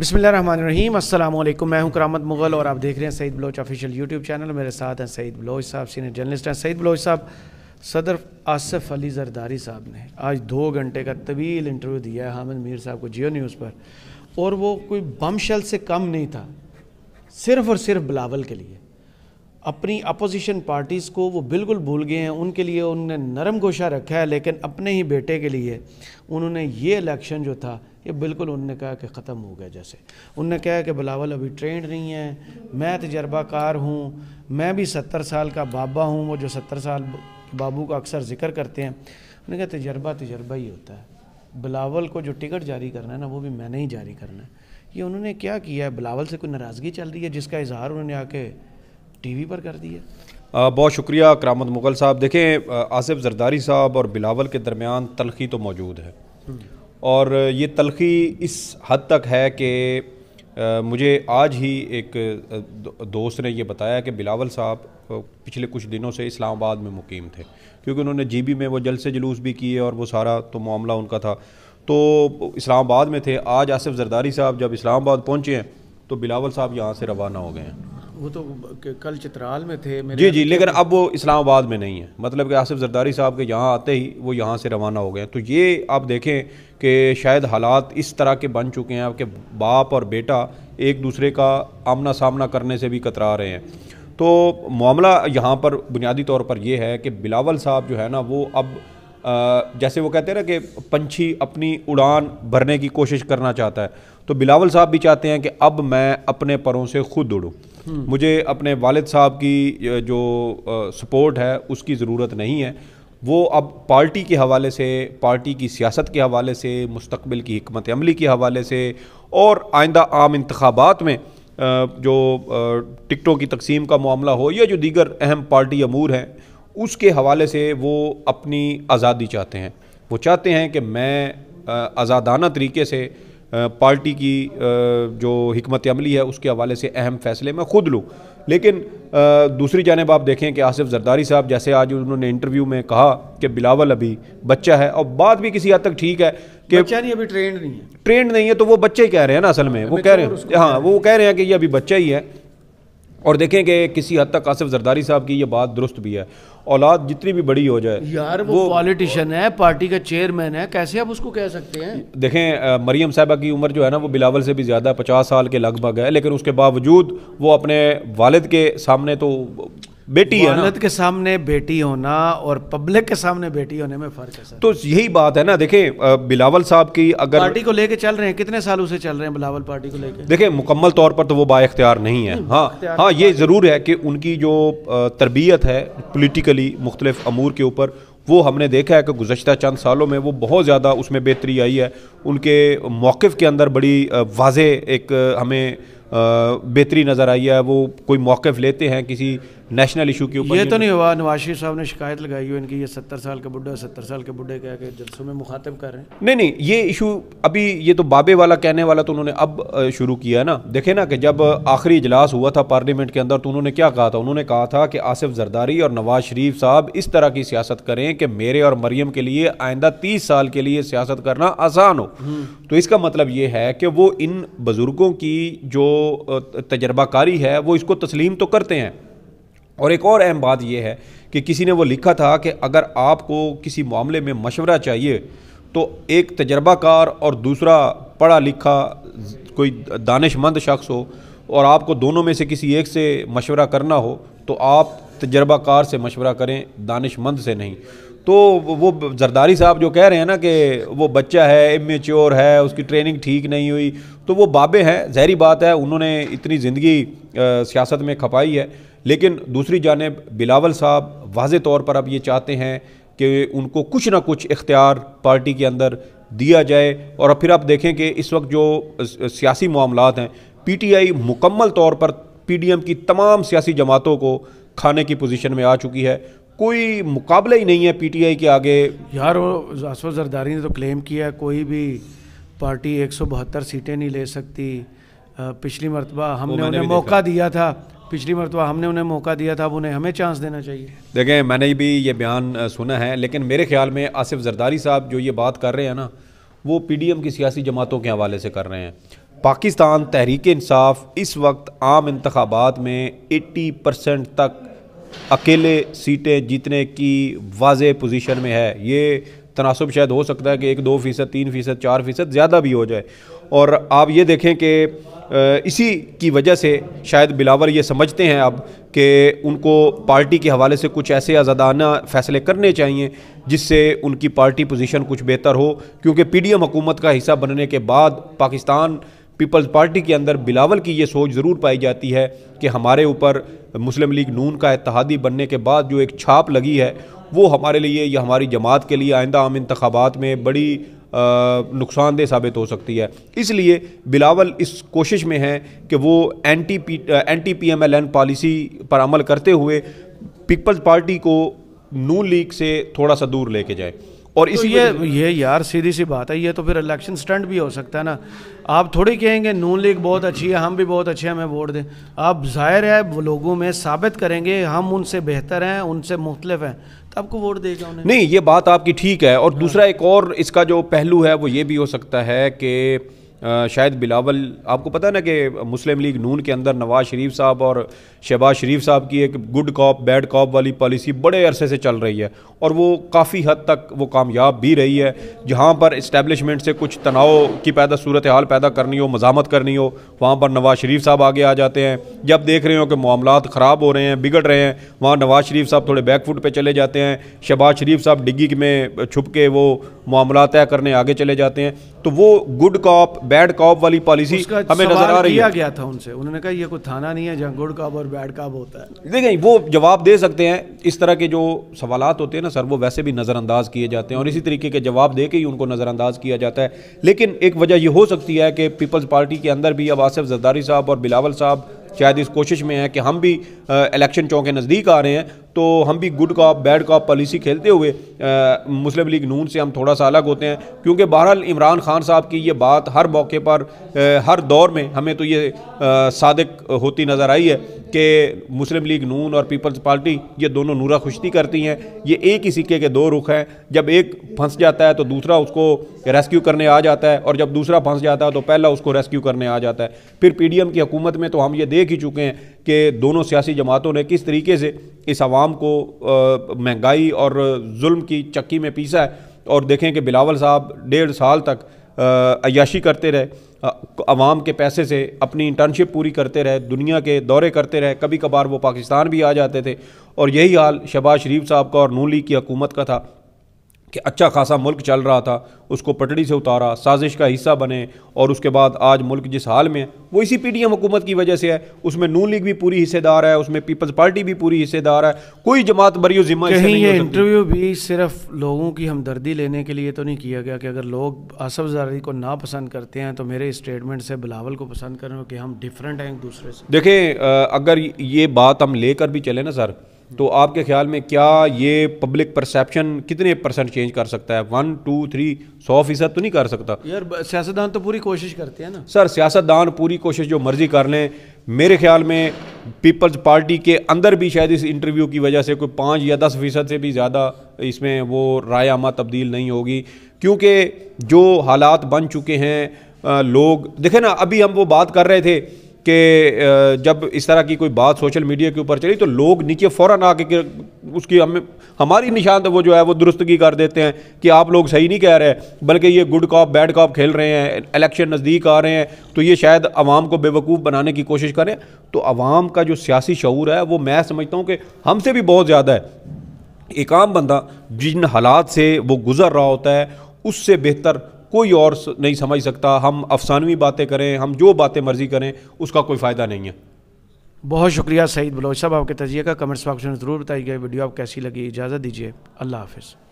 बिसमीम अल्लाम मैं हूं करामत मुग़ल और आप देख रहे हैं Saeed Baloch official YouTube channel मेरे साथ हैं सईद बलोच साहब सीनियर जर्नलिस्ट हैं सईद बलोच साहब सदर आसफ़ अली जरदारी साहब ने आज दो घंटे का तवील इंटरव्यू दिया है हामिद मीर साहब को जियो न्यूज़ पर और वो कोई बम शल से कम नहीं था सिर्फ़ और सिर्फ बिलावल के लिए अपनी अपोजिशन पार्टीज़ को वो बिल्कुल भूल गए हैं उनके लिए उन्होंने नरम गोशा रखा है लेकिन अपने ही बेटे के लिए उन्होंने ये इलेक्शन जो था ये बिल्कुल उनने कहा कि ख़त्म हो गया जैसे उनने कहा कि बिलावल अभी ट्रेंड नहीं है मैं तजर्बाकार हूँ मैं भी सत्तर साल का बाबा हूँ वो जो सत्तर साल बाबू का अक्सर जिक्र करते हैं उन्होंने कहा तजर्बा तजर्बा ही होता है बिलावल को जो टिकट जारी करना है ना वो भी मैंने ही जारी करना है ये उन्होंने क्या किया है बिलावल से कोई नाराज़गी चल रही है जिसका इजहार उन्होंने आके टीवी पर कर दिया बहुत शुक्रिया करामद मुगल साहब देखें आसिफ जरदारी साहब और बिलावल के दरमियान तलखी तो मौजूद है और ये तलखी इस हद तक है कि मुझे आज ही एक दोस्त ने यह बताया कि बिलावल साहब पिछले कुछ दिनों से इस्लामाबाद में मुकीम थे क्योंकि उन्होंने जीबी में वो जलसे जुलूस भी किए और वो सारा तो मामला उनका था तो इस्लामाबाद में थे आज आसिफ जरदारी साहब जब इस्लामाबाद पहुँचे हैं तो बिलावल साहब यहाँ से रवाना हो गए हैं वो तो कल चित्राल में थे मेरे जी जी लेकिन अब वो इस्लामाबाद में नहीं है मतलब कि आसिफ जरदारी साहब के यहाँ आते ही वो यहाँ से रवाना हो गए तो ये आप देखें कि शायद हालात इस तरह के बन चुके हैं आपके बाप और बेटा एक दूसरे का आमना सामना करने से भी कतरा रहे हैं तो मामला यहाँ पर बुनियादी तौर पर यह है कि बिलावल साहब जो है ना वो अब जैसे वो कहते हैं ना कि पंछी अपनी उड़ान भरने की कोशिश करना चाहता है तो बिलावल साहब भी चाहते हैं कि अब मैं अपने परों से खुद उड़ूँ हम्म। मुझे अपने वालिद साहब की जो सपोर्ट है उसकी ज़रूरत नहीं है वो अब पार्टी के हवाले से पार्टी की सियासत के हवाले से मुस्तबिल की हमत अमली के हवाले से और आइंदा आम इंतबात में जो टिकटों की तकसीम का मामला हो या जो दीगर अहम पार्टी अमूर हैं उसके हवाले से वो अपनी आज़ादी चाहते हैं वो चाहते हैं कि मैं आज़ादाना तरीके से पार्टी की जो हमत अमली है उसके हवाले से अहम फैसले मैं ख़ुद लूँ लेकिन दूसरी जानब आप देखें कि आसिफ जरदारी साहब जैसे आज उन्होंने इंटरव्यू में कहा कि बिलावल अभी बच्चा है और बात भी किसी हद तक ठीक है कि बच्चा नहीं अभी ट्रेंड नहीं है ट्रेंड नहीं है तो वो बच्चे ही कह रहे हैं ना असल में वो कह तो रहे हैं हाँ वो कह रहे हैं कि ये अभी बच्चा ही है और देखें कि किसी हद तक आसिफ जरदारी साहब की ये बात दुरुस्त भी है औलाद जितनी भी बड़ी हो जाए यार वो, वो पॉलिटिशियन है पार्टी का चेयरमैन है कैसे आप उसको कह सकते हैं देखें मरियम साहबा की उम्र जो है ना वो बिलावल से भी ज़्यादा पचास साल के लगभग है लेकिन उसके बावजूद वो अपने वालद के सामने तो बेटी है ना के सामने बेटी होना और पब्लिक के सामने बेटी होने में फर्क है तो यही बात है ना देखें बिलावल साहब की अगर पार्टी को लेके चल रहे हैं कितने सालों से चल रहे हैं बिलावल पार्टी को लेके देखें मुकम्मल तौर पर तो वो बाख्तियार नहीं है हाँ हाँ ये ज़रूर है कि उनकी जो तरबियत है पोलिटिकली मुख्तलिफ अमूर के ऊपर वो हमने देखा है कि गुजशत चंद सालों में वो बहुत ज़्यादा उसमें बेहतरी आई है उनके मौक़ के अंदर बड़ी वाज एक हमें बेहतरी नज़र आई है वो कोई मौक़ लेते हैं किसी नेशनल इशू के ऊपर ये तो नहीं हुआ नवाज शरीफ साहब ने शिकायत लगाई हुई इनकी ये सत्तर साल का बुढ़ा सत्तर साल के बुढ़े कह के जलसों में मुखातब कर रहे हैं नहीं नहीं ये इशू अभी ये तो बाबे वाला कहने वाला तो उन्होंने अब शुरू किया ना देखे ना कि जब आखिरी इजलास हुआ था पार्लियामेंट के अंदर तो उन्होंने क्या कहा था उन्होंने कहा था कि आसिफ जरदारी और नवाज शरीफ साहब इस तरह की सियासत करें कि मेरे और मरियम के लिए आइंदा तीस साल के लिए सियासत करना आसान हो हम्म। तो इसका मतलब ये है कि वो इन बुज़ुर्गों की जो तजर्बाकारी है वो इसको तस्लीम तो करते हैं और एक और अहम बात यह है कि किसी ने वो लिखा था कि अगर आपको किसी मामले में मशवरा चाहिए तो एक तजर्बाकार और दूसरा पढ़ा लिखा कोई दानशमंद शख्स हो और आपको दोनों में से किसी एक से मशवरा करना हो तो आप तजर्बाकार से मशवरा करें दानशमंद से नहीं तो वो जरदारी साहब जो कह रहे हैं ना कि वो बच्चा है इमेच्योर है उसकी ट्रेनिंग ठीक नहीं हुई तो वो बाबे हैं जहरी बात है उन्होंने इतनी ज़िंदगी सियासत में खपाई है लेकिन दूसरी जानब बिलावल साहब वाज तौर पर अब ये चाहते हैं कि उनको कुछ ना कुछ इख्तियार पार्टी के अंदर दिया जाए और फिर आप देखें कि इस वक्त जो सियासी मामला हैं पी टी आई मुकम्मल तौर पर पी डी एम की तमाम सियासी जमातों को खाने की पोजीशन में आ चुकी है कोई मुकाबला ही नहीं है पी टी आई के आगे यार वो जरदारी ने तो क्लेम किया है कोई भी पार्टी एक सौ बहत्तर सीटें नहीं ले सकती पिछली मरतबा हमने उन्हें मौका दिया था पिछली मरतबा हमने उन्हें मौका दिया था अब उन्हें हमें चांस देना चाहिए देखें मैंने भी ये बयान सुना है लेकिन मेरे ख्याल में आसिफ जरदारी साहब जो ये बात कर रहे हैं ना वो पी डी एम की सियासी जमातों के हवाले से कर रहे हैं पाकिस्तान तहरीक इंसाफ इस वक्त आम इंतबात में एट्टी परसेंट तक अकेले सीटें जीतने की वाज पोजीशन में है ये तनासब शायद हो सकता है कि एक दो फ़ीसद तीन फ़ीसद चार फ़ीसद ज़्यादा भी हो जाए और आप ये देखें कि इसी की वजह से शायद बिलावर ये समझते हैं अब कि उनको पार्टी के हवाले से कुछ ऐसे आज़ादाना फ़ैसले करने चाहिए जिससे उनकी पार्टी पोजीशन कुछ बेहतर हो क्योंकि पीडीएम हुकूमत का हिस्सा बनने के बाद पाकिस्तान पीपल्स पार्टी के अंदर बिलावल की ये सोच ज़रूर पाई जाती है कि हमारे ऊपर मुस्लिम लीग नून का इतिहादी बनने के बाद जो एक छाप लगी है वो हमारे लिए या हमारी जमात के लिए आइंदा आम इंतबात में बड़ी नुकसानदेह साबित हो सकती है इसलिए बिलावल इस कोशिश में है कि वो anti P anti P M L N policy पर अमल करते हुए पीपल्स पार्टी को नू लीग से थोड़ा सा दूर लेके जाए और इसलिए तो ये, ये यार सीधी सी बात है ये तो फिर इलेक्शन स्टंट भी हो सकता है ना आप थोड़ी कहेंगे नून लीग बहुत अच्छी है हम भी बहुत अच्छे हैं हमें वोट दें आप जाहिर है लोगों में साबित करेंगे हम उनसे बेहतर हैं उनसे मुख्तफ हैं तो आपको वोट देगा उन्हें नहीं ये बात आपकी ठीक है और दूसरा एक और इसका जो पहलू है वो ये भी हो सकता है कि आ, शायद बिलावल आपको पता है ना कि मुस्लिम लीग नून के अंदर नवाज शरीफ साहब और शहबाज शरीफ साहब की एक गुड कॉप बैड कॉप वाली पॉलिसी बड़े अरसे से चल रही है और वो काफ़ी हद तक वो कामयाब भी रही है जहाँ पर इस्टेब्लिशमेंट से कुछ तनाव की पैदा सूरत हाल पैदा करनी हो मजामत करनी हो वहाँ पर नवाज शरीफ साहब आगे आ जाते हैं जब देख रहे हो कि मामला ख़राब हो रहे हैं बिगड़ रहे हैं वहाँ नवाज शरीफ साहब थोड़े बैकफुट पर चले जाते हैं शहबाज शरीफ साहब डिग्गी में छुप के वो मामला तय करने आगे चले जाते हैं तो वो गुड कॉप बैड कॉप वाली पॉलिसी हमें नजर आ रही है गया था उनसे उन्होंने कहा ये कोई थाना नहीं है जहाँ गुड कॉप और बैड कॉप होता है देखिए वो जवाब दे सकते हैं इस तरह के जो सवाल होते हैं ना सर वो वैसे भी नज़रअंदाज किए जाते हैं और इसी तरीके के जवाब दे के ही उनको नज़रअंदाज किया जाता है लेकिन एक वजह यह हो सकती है कि पीपल्स पार्टी के अंदर भी अब आसिफ जरदारी साहब और बिलावल साहब शायद इस कोशिश में है कि हम भी इलेक्शन चौंके नज़दीक आ रहे हैं तो हम भी good cop bad cop policy खेलते हुए आ, मुस्लिम लीग नून से हम थोड़ा सा अलग होते हैं क्योंकि बहरहाल इमरान खान साहब की ये बात हर मौके पर आ, हर दौर में हमें तो ये सादक होती नज़र आई है कि मुस्लिम लीग नून और पीपल्स पार्टी ये दोनों नूरा खुश्ती करती हैं ये एक ही सिक्के के दो रुख हैं जब एक फंस जाता है तो दूसरा उसको रेस्क्यू करने आ जाता है और जब दूसरा फंस जाता है तो पहला उसको रेस्क्यू करने आ जाता है फिर पीडीएम की हुकूमत में तो हम ये देख ही चुके हैं कि दोनों सियासी जमातों ने किस तरीके से इस आवाम को महंगाई और जुल्म की चक्की में पीसा है और देखें कि बिलावल साहब डेढ़ साल तक अयाशी करते रहे आवाम के पैसे से अपनी इंटर्नशिप पूरी करते रहे दुनिया के दौरे करते रहे कभी कभार वो पाकिस्तान भी आ जाते थे और यही हाल शबाज शरीफ साहब का और नू लीग की हकूमत का था कि अच्छा खासा मुल्क चल रहा था उसको पटड़ी से उतारा साजिश का हिस्सा बने और उसके बाद आज मुल्क जिस हाल में है वो इसी पी डी एम हुकूमत की वजह से है उसमें नून लीग भी पूरी हिस्सेदार है उसमें पीपल्स पार्टी भी पूरी हिस्सेदार है कोई जमात बरियो जिम्मा ये इंटरव्यू भी सिर्फ लोगों की हमदर्दी लेने के लिए तो नहीं किया गया कि अगर लोग आसफ जारी को ना पसंद करते हैं तो मेरे स्टेटमेंट से बिलावल को पसंद करें कि हम डिफरेंट हैं एक दूसरे से देखें अगर ये बात हम लेकर भी चले ना सर तो आपके ख्याल में क्या ये पब्लिक परसेप्शन कितने परसेंट चेंज कर सकता है वन टू थ्री सौ फीसद तो नहीं कर सकता यार सियासतदान तो पूरी कोशिश करते हैं ना सर सियासतदान पूरी कोशिश जो मर्जी कर लें मेरे ख्याल में पीपल्स पार्टी के अंदर भी शायद इस इंटरव्यू की वजह से कोई पाँच या दस फीसद से भी ज़्यादा इसमें वो राय आमा तब्दील नहीं होगी क्योंकि जो हालात बन चुके हैं लोग देखें ना अभी हम वो बात कर रहे थे कि जब इस तरह की कोई बात सोशल मीडिया के ऊपर चली तो लोग नीचे फ़ौरन आके उसकी हम हमारी निशान तो वो जो है वो दुरुस्तगी कर देते हैं कि आप लोग सही नहीं कह रहे बल्कि ये गुड कॉप बैड कॉप खेल रहे हैं इलेक्शन नज़दीक आ रहे हैं तो ये शायद आवाम को बेवकूफ़ बनाने की कोशिश करें तो आवाम का जो सियासी शूर है वो मैं समझता हूँ कि हमसे भी बहुत ज़्यादा है एक आम बंदा जिन हालात से वो गुज़र रहा होता है उससे बेहतर कोई और नहीं समझ सकता हम अफसानवी बातें करें हम जो बातें मर्जी करें उसका कोई फ़ायदा नहीं है बहुत शुक्रिया सईद बलोच साहब आपके तजिए का कमेंट्स बॉक्स में ज़रूर बताई गई वीडियो आप कैसी लगी इजाज़त दीजिए अल्लाह हाफिज़